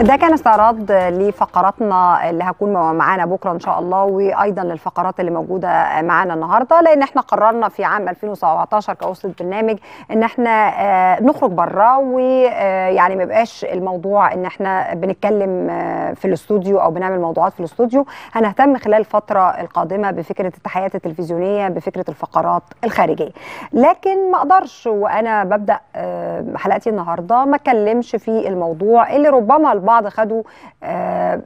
ده كان استعراض لفقراتنا اللي هتكون معانا بكره ان شاء الله وايضا للفقرات اللي موجوده معانا النهارده لان احنا قررنا في عام 2017 كاسره برنامج ان احنا آه، نخرج بره آه، ويعني ما يبقاش الموضوع ان احنا بنتكلم آه، في الاستوديو او بنعمل موضوعات في الاستوديو هنهتم خلال الفتره القادمه بفكره التحيات التلفزيونيه بفكره الفقرات الخارجيه لكن ما اقدرش وانا ببدا حلقتي النهارده ما اتكلمش في الموضوع اللي ربما البعض خدوا آه،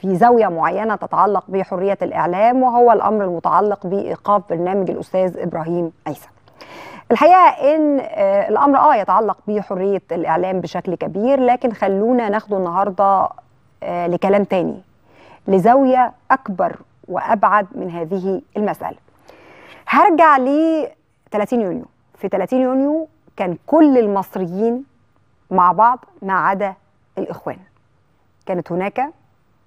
في زاوية معينة تتعلق بحرية الإعلام وهو الأمر المتعلق بإيقاف برنامج الأستاذ إبراهيم أيسن الحقيقة إن آه، الأمر آه يتعلق بحرية الإعلام بشكل كبير لكن خلونا ناخده النهاردة آه، لكلام تاني لزاوية أكبر وأبعد من هذه المسألة هرجع ل 30 يونيو في 30 يونيو كان كل المصريين مع بعض ما عدا الإخوان كانت هناك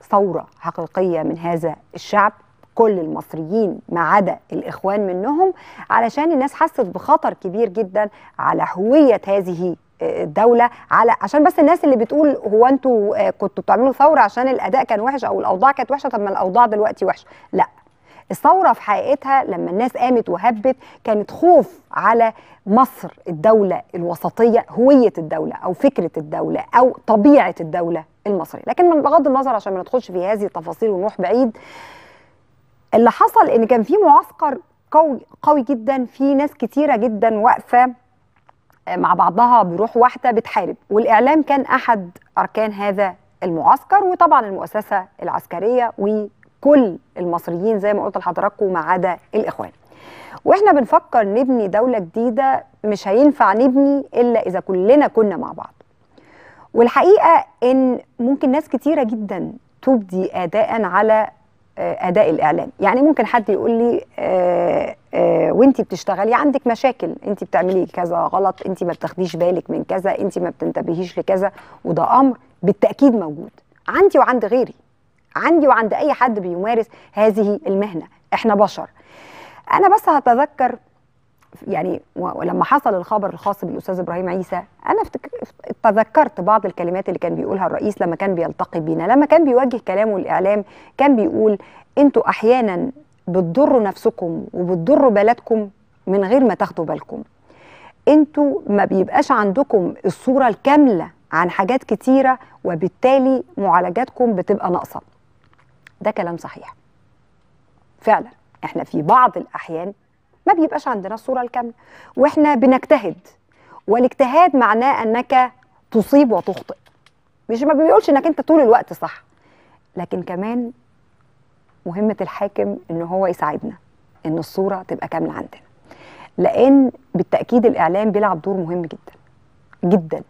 ثورة حقيقية من هذا الشعب كل المصريين ما عدا الإخوان منهم علشان الناس حست بخطر كبير جدا على هوية هذه آه، الدولة على عشان بس الناس اللي بتقول هو انتوا آه، كنتوا بتعملوا ثورة عشان الأداء كان وحش أو الأوضاع كانت وحشة طب ما الأوضاع دلوقتي وحشة لا الثورة في حقيقتها لما الناس قامت وهبت كانت خوف على مصر الدولة الوسطية هوية الدولة أو فكرة الدولة أو طبيعة الدولة المصري لكن من بغض النظر عشان ما ندخلش في هذه التفاصيل ونروح بعيد اللي حصل ان كان في معسكر قوي قوي جدا في ناس كتيره جدا واقفه آه، مع بعضها بروح واحده بتحارب والاعلام كان احد اركان هذا المعسكر وطبعا المؤسسه العسكريه وكل المصريين زي ما قلت لحضراتكم ما عدا الاخوان واحنا بنفكر نبني دوله جديده مش هينفع نبني الا اذا كلنا كنا مع بعض والحقيقه ان ممكن ناس كتيره جدا تبدي اداء على آه، اداء الاعلام يعني ممكن حد يقول لي آه، آه، وانت بتشتغلي عندك مشاكل انت بتعملي كذا غلط انت ما بتاخديش بالك من كذا انت ما بتنتبهيش لكذا وده امر بالتاكيد موجود عندي وعند غيري عندي وعند اي حد بيمارس هذه المهنه احنا بشر انا بس هتذكر يعني ولما حصل الخبر الخاص بالاستاذ ابراهيم عيسى انا تذكرت بعض الكلمات اللي كان بيقولها الرئيس لما كان بيلتقي بينا لما كان بيوجه كلامه للاعلام كان بيقول انتوا احيانا بتضروا نفسكم وبتضروا بلدكم من غير ما تاخدوا بالكم انتوا ما بيبقاش عندكم الصوره الكامله عن حاجات كتيره وبالتالي معالجاتكم بتبقى ناقصه ده كلام صحيح فعلا احنا في بعض الاحيان ما بيبقاش عندنا الصوره الكامله واحنا بنجتهد والاجتهاد معناه انك تصيب وتخطئ مش ما بيقولش انك انت طول الوقت صح لكن كمان مهمه الحاكم ان هو يساعدنا ان الصوره تبقى كامله عندنا لان بالتاكيد الاعلام بيلعب دور مهم جدا جدا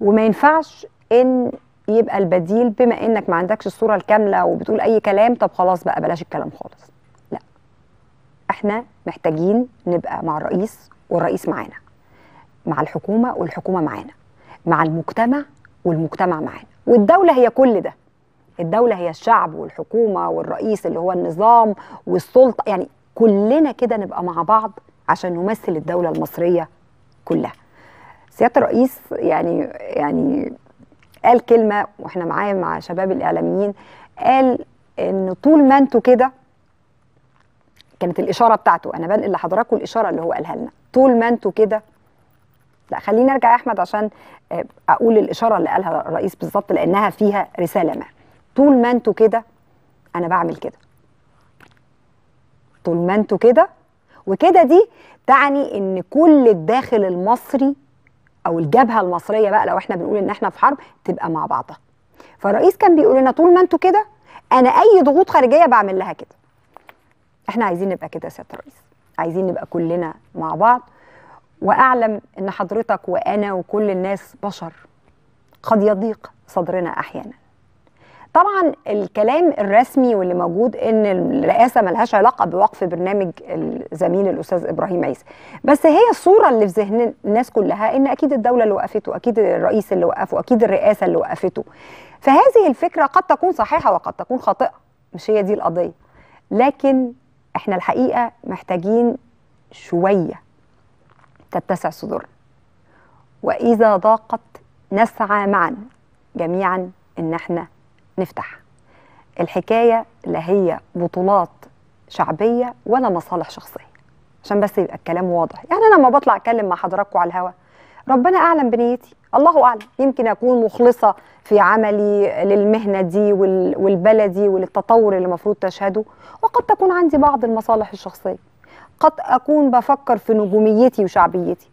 وما ينفعش ان يبقى البديل بما انك ما عندكش الصوره الكامله وبتقول اي كلام طب خلاص بقى بلاش الكلام خالص احنا محتاجين نبقى مع الرئيس والرئيس معانا مع الحكومه والحكومه معانا مع المجتمع والمجتمع معانا والدوله هي كل ده الدوله هي الشعب والحكومه والرئيس اللي هو النظام والسلطه يعني كلنا كده نبقى مع بعض عشان نمثل الدوله المصريه كلها سياده الرئيس يعني يعني قال كلمه واحنا معاه مع شباب الاعلاميين قال ان طول ما انتوا كده كانت الاشاره بتاعته انا بنقل لحضراتكم الاشاره اللي هو قالها لنا طول ما انتوا كده لا خليني ارجع يا احمد عشان آه، اقول الاشاره اللي قالها الرئيس بالظبط لانها فيها رساله ما طول ما انتوا كده انا بعمل كده طول ما انتوا كده وكده دي تعني ان كل الداخل المصري او الجبهه المصريه بقى لو احنا بنقول ان احنا في حرب تبقى مع بعضها فالرئيس كان بيقول لنا طول ما انتوا كده انا اي ضغوط خارجيه بعمل لها كده احنا عايزين نبقى كده يا سياده الرئيس عايزين نبقى كلنا مع بعض واعلم ان حضرتك وانا وكل الناس بشر قد يضيق صدرنا احيانا طبعا الكلام الرسمي واللي موجود ان الرئاسه ملهاش علاقه بوقف برنامج الزميل الاستاذ ابراهيم عيسى بس هي الصوره اللي في ذهن الناس كلها ان اكيد الدوله اللي وقفته اكيد الرئيس اللي وقفه اكيد الرئاسه اللي وقفته فهذه الفكره قد تكون صحيحه وقد تكون خاطئه مش هي دي القضيه لكن احنا الحقيقه محتاجين شويه تتسع صدورنا واذا ضاقت نسعى معا جميعا ان احنا نفتح الحكايه لا هي بطولات شعبيه ولا مصالح شخصيه عشان بس يبقى الكلام واضح يعني انا لما بطلع اتكلم مع حضراتكم على الهوا ربنا اعلم بنيتي الله اعلم يمكن اكون مخلصه في عملي للمهنه دي والبلدي وللتطور اللي المفروض تشهده وقد تكون عندي بعض المصالح الشخصيه قد اكون بفكر في نجوميتي وشعبيتي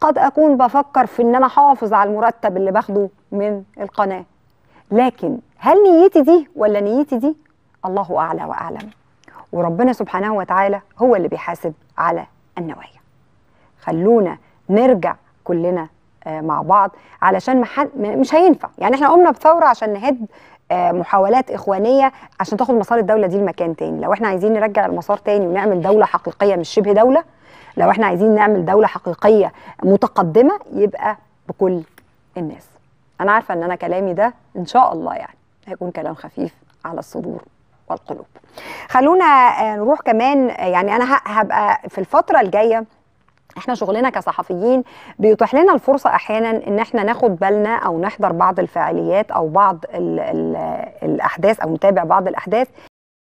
قد اكون بفكر في ان انا احافظ على المرتب اللي باخده من القناه لكن هل نيتي دي ولا نيتي دي الله اعلى واعلم وربنا سبحانه وتعالى هو اللي بيحاسب على النوايا خلونا نرجع كلنا مع بعض علشان محل مش هينفع يعني احنا قمنا بثوره عشان نهد آه، محاولات اخوانيه عشان تاخد مسار الدوله دي لمكان تاني لو احنا عايزين نرجع المسار تاني ونعمل دوله حقيقيه مش شبه دوله لو احنا عايزين نعمل دوله حقيقيه متقدمه يبقى بكل الناس انا عارفه ان انا كلامي ده ان شاء الله يعني هيكون كلام خفيف على الصدور والقلوب خلونا آه، نروح كمان آه، يعني انا هبقى في الفتره الجايه احنا شغلنا كصحفيين بيتيح لنا الفرصه احيانا ان احنا ناخد بالنا او نحضر بعض الفعاليات او بعض الـ الـ الاحداث او نتابع بعض الاحداث